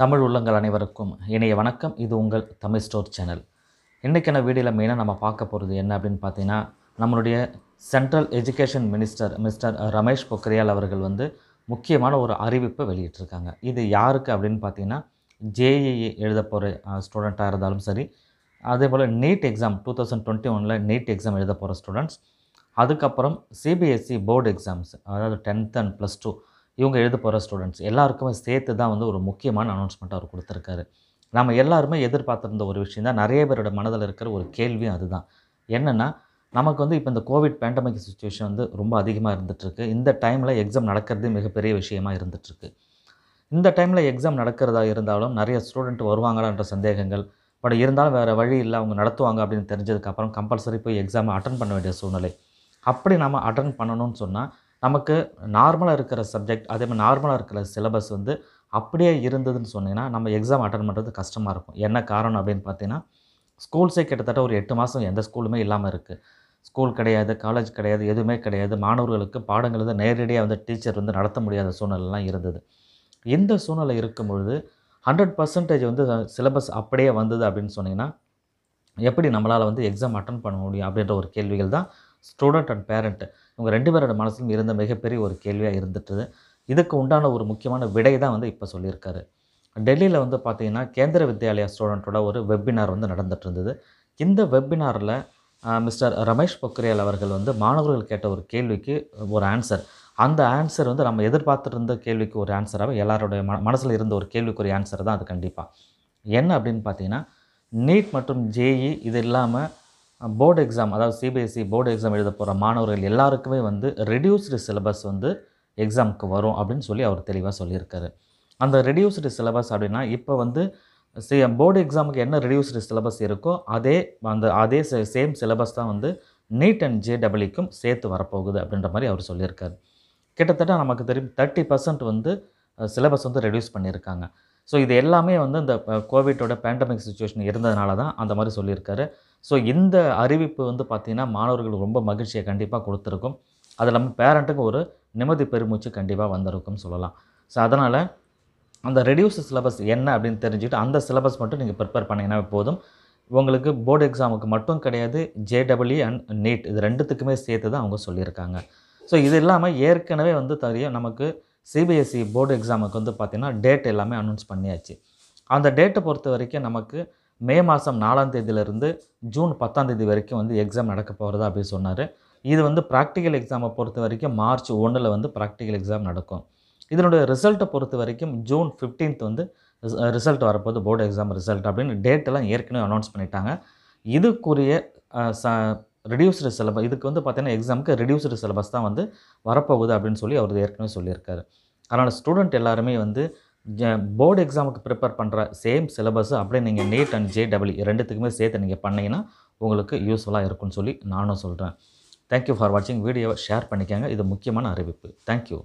தமிழ் உள்ளங்கள் அனைவருக்கும் இணைய வணக்கம் இது உங்கள் தமிழ் ஸ்டோர் சேனல் இன்றைக்கான வீடியோவில் மெயினாக நம்ம பார்க்க போகிறது என்ன அப்படின்னு பார்த்தீங்கன்னா நம்மளுடைய central education minister mister Ramesh Pokhriyal அவர்கள் வந்து முக்கியமான ஒரு அறிவிப்பை வெளியிட்டிருக்காங்க இது யாருக்கு அப்படின்னு பார்த்தீங்கன்னா ஜேஇஇ e e எழுத போகிற ஸ்டூடெண்ட்டாக இருந்தாலும் சரி அதே போல் NEET exam two thousand twenty ஒனில் நீட் எக்ஸாம் எழுத போகிற ஸ்டூடெண்ட்ஸ் அதுக்கப்புறம் சிபிஎஸ்சி போர்டு எக்ஸாம்ஸ் அதாவது டென்த் அண்ட் ப்ளஸ் டூ இவங்க எழுத போகிற ஸ்டூடெண்ட்ஸ் எல்லாருக்குமே சேர்த்து தான் வந்து ஒரு முக்கியமான அனௌன்ஸ்மெண்ட் அவர் கொடுத்துருக்காரு நம்ம எல்லாருமே எதிர்பார்த்துருந்த ஒரு விஷயம் தான் நிறைய பேரோட மனதில் இருக்கிற ஒரு கேள்வியும் அதுதான் என்னென்னா நமக்கு வந்து இப்போ இந்த கோவிட் பேண்டமிக் சுச்சுவேஷன் வந்து ரொம்ப அதிகமாக இருந்துகிட்ருக்கு இந்த டைமில் எக்ஸாம் நடக்கிறது மிகப்பெரிய விஷயமா இருந்துகிட்ருக்கு இந்த டைமில் எக்ஸாம் நடக்கிறதா இருந்தாலும் நிறைய ஸ்டூடெண்ட் வருவாங்களான்ற சந்தேகங்கள் பட் இருந்தாலும் வேறு வழி இல்லை அவங்க நடத்துவாங்க அப்படின்னு தெரிஞ்சதுக்கப்புறம் கம்பல்சரி போய் எக்ஸாமை அட்டன் பண்ண வேண்டிய சூழ்நிலை அப்படி நம்ம அட்டன் பண்ணணும்னு சொன்னால் நமக்கு நார்மலாக இருக்கிற சப்ஜெக்ட் அதே மாதிரி நார்மலாக இருக்கிற சிலபஸ் வந்து அப்படியே இருந்ததுன்னு சொன்னிங்கன்னா நம்ம எக்ஸாம் அட்டன் பண்ணுறது கஷ்டமாக இருக்கும் என்ன காரணம் அப்படின்னு பார்த்தீங்கன்னா ஸ்கூல்ஸே கிட்டத்தட்ட ஒரு எட்டு மாதம் எந்த ஸ்கூலுமே இல்லாமல் இருக்குது ஸ்கூல் கிடையாது காலேஜ் கிடையாது எதுவுமே கிடையாது மாணவர்களுக்கு பாடங்கள் வந்து நேரடியாக வந்து டீச்சர் வந்து நடத்த முடியாத சூழ்நிலைலாம் இருந்தது இந்த சூழ்நிலை இருக்கும் பொழுது ஹண்ட்ரட் பர்சன்டேஜ் வந்து சிலபஸ் அப்படியே வந்தது அப்படின்னு சொன்னிங்கன்னா எப்படி நம்மளால் வந்து எக்ஸாம் அட்டன் பண்ண முடியும் அப்படின்ற ஒரு கேள்விகள் தான் ஸ்டூடெண்ட் அண்ட் பேரண்ட்டு இவங்க ரெண்டு பேரோட மனசிலும் இருந்த மிகப்பெரிய ஒரு கேள்வியாக இருந்துட்டுது இதுக்கு உண்டான ஒரு முக்கியமான விடை தான் வந்து இப்போ சொல்லியிருக்காரு டெல்லியில் வந்து பார்த்திங்கன்னா கேந்திர வித்யாலயா ஸ்டூடெண்ட்டோட ஒரு வெப்பினார் வந்து நடந்துகிட்டு இருந்தது இந்த வெப்பினாரில் மிஸ்டர் ரமேஷ் பொக்ரியால் அவர்கள் வந்து மாணவர்கள் கேட்ட ஒரு கேள்விக்கு ஒரு ஆன்சர் அந்த ஆன்சர் வந்து நம்ம எதிர்பார்த்துட்டு இருந்த கேள்விக்கு ஒரு ஆன்சராக எல்லாருடைய ம மனசில் இருந்த ஒரு கேள்விக்கு ஒரு ஆன்சர் தான் அது கண்டிப்பாக என்ன அப்படின்னு பார்த்தீங்கன்னா நீட் மற்றும் ஜேஇ e இது இல்லாமல் போர்டு எக்ஸாம் அதாவது சிபிஎஸ்சி e போர்டு எக்ஸாம் எழுத போகிற மாணவர்கள் எல்லாருக்குமே வந்து ரெடியூஸ்டு சிலபஸ் வந்து எக்ஸாமுக்கு வரும் அப்படின்னு சொல்லி அவர் தெளிவாக சொல்லியிருக்காரு அந்த ரெடியூஸ்டு சிலபஸ் அப்படின்னா இப்போ வந்து சி போர்டு எக்ஸாமுக்கு என்ன ரெடியூஸ்டு சிலபஸ் இருக்கோ அதே அந்த அதே சேம் சிலபஸ் தான் வந்து நீட் அண்ட் ஜேடபிள்யூக்கும் சேர்த்து வரப்போகுது அப்படின்ற மாதிரி அவர் சொல்லியிருக்காரு கிட்டத்தட்ட நமக்கு தெரியும் தேர்ட்டி பர்சன்ட் வந்து சிலபஸ் வந்து ரெடியூஸ் பண்ணியிருக்காங்க ஸோ இது எல்லாமே வந்து இந்த கோவிட்டோட பேண்டமிக் சுச்சுவேஷன் இருந்ததுனால தான் அந்த மாதிரி சொல்லியிருக்காரு ஸோ இந்த அறிவிப்பு வந்து பார்த்திங்கன்னா மாணவர்களுக்கு ரொம்ப மகிழ்ச்சியை கண்டிப்பாக கொடுத்துருக்கும் அது இல்லாமல் பேரண்ட்டுக்கு ஒரு நிம்மதி பெருமூச்சு கண்டிப்பாக வந்திருக்கும்னு சொல்லலாம் ஸோ அதனால் அந்த ரெடியூஸ் சிலபஸ் என்ன அப்படின்னு தெரிஞ்சுக்கிட்டு அந்த சிலபஸ் மட்டும் நீங்கள் ப்ரிப்பேர் பண்ணிங்கன்னா போதும் உங்களுக்கு போர்டு எக்ஸாமுக்கு மட்டும் கிடையாது ஜேடபிள்இ அண்ட் நீட் இது ரெண்டுத்துக்குமே சேர்த்து தான் அவங்க சொல்லியிருக்காங்க ஸோ இது இல்லாமல் ஏற்கனவே வந்து தெரியும் நமக்கு சிபிஎஸ்சி போர்டு எக்ஸாமுக்கு வந்து பார்த்திங்கன்னா டேட் எல்லாமே அனௌன்ஸ் பண்ணியாச்சு அந்த டேட்டை பொறுத்த வரைக்கும் நமக்கு மே மாதம் நாலாம் தேதியிலேருந்து ஜூன் பத்தாம் தேதி வரைக்கும் வந்து எக்ஸாம் நடக்க போகிறதா அப்படின்னு சொன்னார் இது வந்து ப்ராக்டிக்கல் எக்ஸாமை பொறுத்த வரைக்கும் மார்ச் ஒன்றில் வந்து ப்ராக்டிக்கல் எக்ஸாம் நடக்கும் இதனுடைய ரிசல்ட்டை பொறுத்த வரைக்கும் ஜூன் ஃபிஃப்டீன்த் வந்து ரிசல்ட் வரப்போது போர்டு எக்ஸாம் ரிசல்ட் அப்படின்னு டேட்டெல்லாம் ஏற்கனவே அனௌன்ஸ் பண்ணிட்டாங்க இதுக்குரிய ச ரிடியூஸ்டு சிலபஸ் இதுக்கு வந்து பார்த்திங்கன்னா எக்ஸாமுக்கு ரிடியூஸ்டு சிலபஸ் தான் வந்து வரப்போகுது அப்படின்னு சொல்லி அவர் ஏற்கனவே சொல்லியிருக்காரு அதனால் ஸ்டூடெண்ட் எல்லாருமே வந்து போர்டு எக்ஸாமுக்கு ப்ரிப்பேர் பண்ணுற சேம் சிலபஸ் அப்படியே நீங்கள் நீட் அண்ட் ஜேடபிள்யூ ரெண்டுத்துக்குமே சேர்த்து நீங்கள் பண்ணிங்கன்னா உங்களுக்கு யூஸ்ஃபுல்லாக இருக்கும்னு சொல்லி நானும் சொல்கிறேன் தேங்க்யூ ஃபார் வாட்சிங் வீடியோவை ஷேர் பண்ணிக்கோங்க இது முக்கியமான அறிவிப்பு தேங்க்யூ